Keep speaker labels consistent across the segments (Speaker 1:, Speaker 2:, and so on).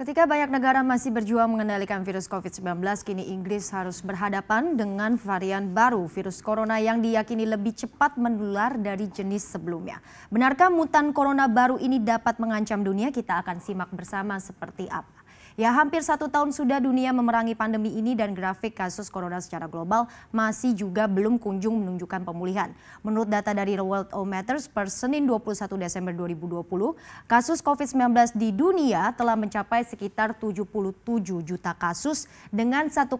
Speaker 1: Ketika banyak negara masih berjuang mengendalikan virus COVID-19, kini Inggris harus berhadapan dengan varian baru virus corona yang diyakini lebih cepat menular dari jenis sebelumnya. Benarkah mutan corona baru ini dapat mengancam dunia? Kita akan simak bersama seperti apa. Ya hampir satu tahun sudah dunia memerangi pandemi ini dan grafik kasus corona secara global masih juga belum kunjung menunjukkan pemulihan. Menurut data dari World Matters per Senin 21 Desember 2020, kasus COVID-19 di dunia telah mencapai sekitar 77 juta kasus dengan 1,69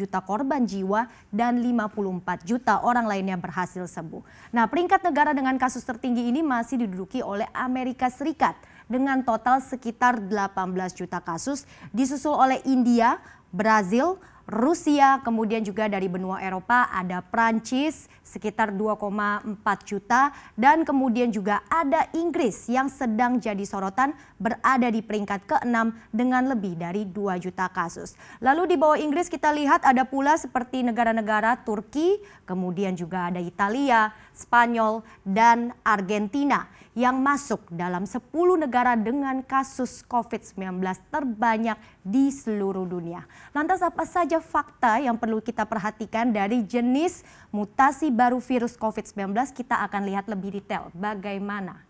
Speaker 1: juta korban jiwa dan 54 juta orang lainnya berhasil sembuh. Nah peringkat negara dengan kasus tertinggi ini masih diduduki oleh Amerika Serikat dengan total sekitar 18 juta kasus disusul oleh India, Brazil, Rusia, kemudian juga dari benua Eropa ada Prancis sekitar 2,4 juta dan kemudian juga ada Inggris yang sedang jadi sorotan berada di peringkat ke-6 dengan lebih dari 2 juta kasus. Lalu di bawah Inggris kita lihat ada pula seperti negara-negara Turki, kemudian juga ada Italia, Spanyol, dan Argentina yang masuk dalam 10 negara dengan kasus COVID-19 terbanyak di seluruh dunia. Lantas apa saja fakta yang perlu kita perhatikan dari jenis mutasi baru virus COVID-19 kita akan lihat lebih detail bagaimana.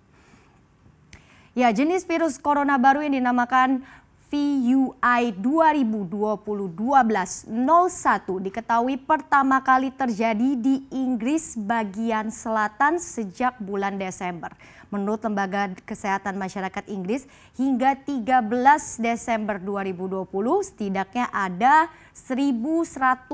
Speaker 1: Ya, jenis virus corona baru yang dinamakan VUI 2020-1201 diketahui pertama kali terjadi di Inggris bagian selatan sejak bulan Desember. Menurut Lembaga Kesehatan Masyarakat Inggris, hingga 13 Desember 2020 setidaknya ada 1.108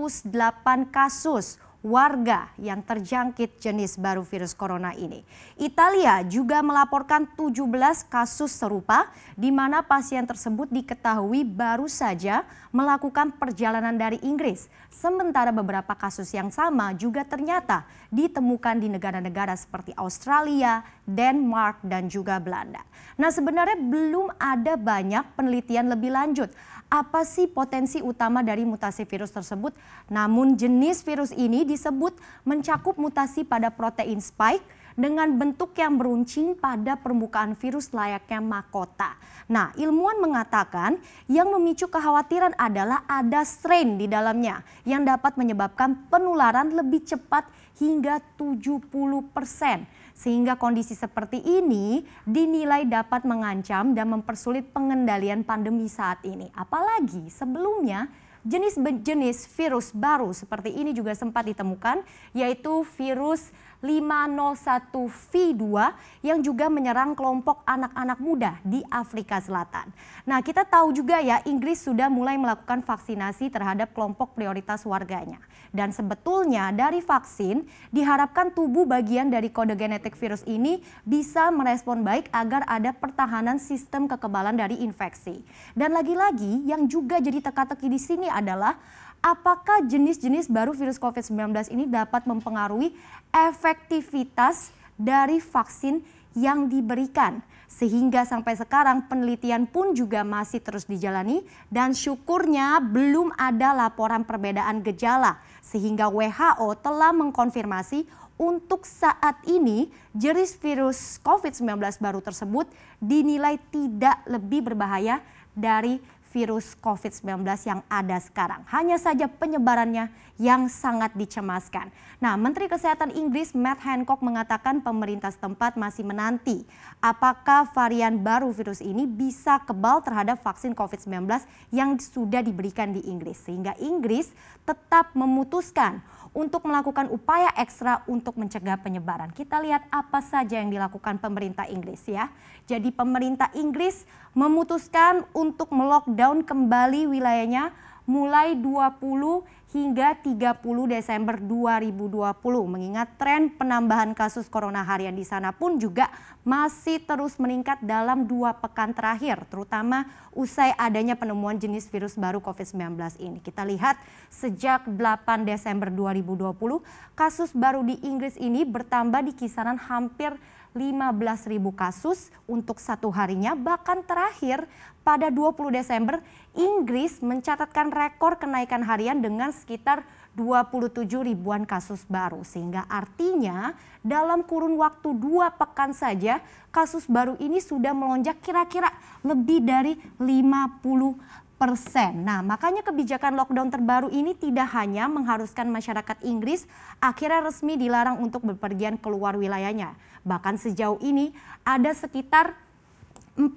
Speaker 1: kasus warga yang terjangkit jenis baru virus corona ini. Italia juga melaporkan 17 kasus serupa di mana pasien tersebut diketahui baru saja melakukan perjalanan dari Inggris. Sementara beberapa kasus yang sama juga ternyata ditemukan di negara-negara seperti Australia, Denmark, dan juga Belanda. Nah sebenarnya belum ada banyak penelitian lebih lanjut apa sih potensi utama dari mutasi virus tersebut. Namun jenis virus ini disebut mencakup mutasi pada protein spike dengan bentuk yang beruncing pada permukaan virus layaknya makota. Nah, ilmuwan mengatakan yang memicu kekhawatiran adalah ada strain di dalamnya yang dapat menyebabkan penularan lebih cepat hingga 70 persen. Sehingga kondisi seperti ini dinilai dapat mengancam dan mempersulit pengendalian pandemi saat ini. Apalagi sebelumnya jenis-jenis virus baru seperti ini juga sempat ditemukan yaitu virus 501V2 yang juga menyerang kelompok anak-anak muda di Afrika Selatan. Nah kita tahu juga ya Inggris sudah mulai melakukan vaksinasi terhadap kelompok prioritas warganya. Dan sebetulnya dari vaksin diharapkan tubuh bagian dari kode genetik virus ini bisa merespon baik agar ada pertahanan sistem kekebalan dari infeksi. Dan lagi-lagi yang juga jadi teka-teki di sini adalah apakah jenis-jenis baru virus COVID-19 ini dapat mempengaruhi efektivitas dari vaksin yang diberikan. Sehingga sampai sekarang penelitian pun juga masih terus dijalani dan syukurnya belum ada laporan perbedaan gejala. Sehingga WHO telah mengkonfirmasi untuk saat ini jenis virus COVID-19 baru tersebut dinilai tidak lebih berbahaya dari virus COVID-19 yang ada sekarang. Hanya saja penyebarannya yang sangat dicemaskan. Nah, Menteri Kesehatan Inggris Matt Hancock mengatakan pemerintah setempat masih menanti apakah varian baru virus ini bisa kebal terhadap vaksin COVID-19 yang sudah diberikan di Inggris. Sehingga Inggris tetap memutuskan untuk melakukan upaya ekstra untuk mencegah penyebaran. Kita lihat apa saja yang dilakukan pemerintah Inggris ya. Jadi pemerintah Inggris memutuskan untuk melockdown lockdown kembali wilayahnya mulai 20 hingga 30 Desember 2020 mengingat tren penambahan kasus corona harian di sana pun juga masih terus meningkat dalam dua pekan terakhir terutama usai adanya penemuan jenis virus baru COVID-19 ini. Kita lihat sejak 8 Desember 2020 kasus baru di Inggris ini bertambah di kisaran hampir 15.000 kasus untuk satu harinya. Bahkan terakhir pada 20 Desember, Inggris mencatatkan rekor kenaikan harian dengan sekitar 27 ribuan kasus baru. Sehingga artinya dalam kurun waktu dua pekan saja kasus baru ini sudah melonjak kira-kira lebih dari 50 persen. Nah, makanya kebijakan lockdown terbaru ini tidak hanya mengharuskan masyarakat Inggris akhirnya resmi dilarang untuk berpergian keluar wilayahnya. Bahkan sejauh ini ada sekitar 40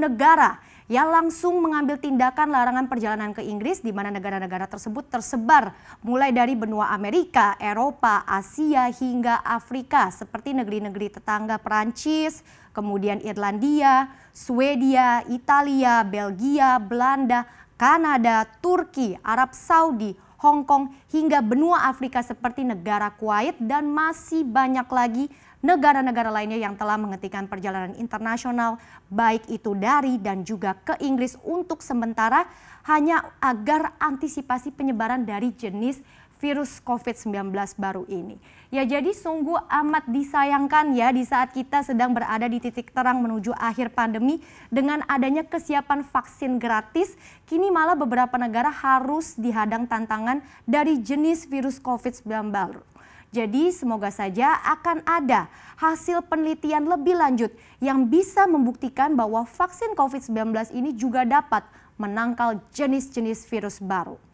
Speaker 1: negara yang langsung mengambil tindakan larangan perjalanan ke Inggris di mana negara-negara tersebut tersebar mulai dari benua Amerika, Eropa, Asia hingga Afrika seperti negeri-negeri tetangga Perancis, kemudian Irlandia, Swedia, Italia, Belgia, Belanda, Kanada, Turki, Arab Saudi, Hong Kong hingga benua Afrika seperti negara Kuwait dan masih banyak lagi negara-negara lainnya yang telah menghentikan perjalanan internasional baik itu dari dan juga ke Inggris untuk sementara hanya agar antisipasi penyebaran dari jenis virus COVID-19 baru ini. Ya jadi sungguh amat disayangkan ya di saat kita sedang berada di titik terang menuju akhir pandemi dengan adanya kesiapan vaksin gratis, kini malah beberapa negara harus dihadang tantangan dari jenis virus COVID-19 baru. Jadi semoga saja akan ada hasil penelitian lebih lanjut yang bisa membuktikan bahwa vaksin COVID-19 ini juga dapat menangkal jenis-jenis virus baru.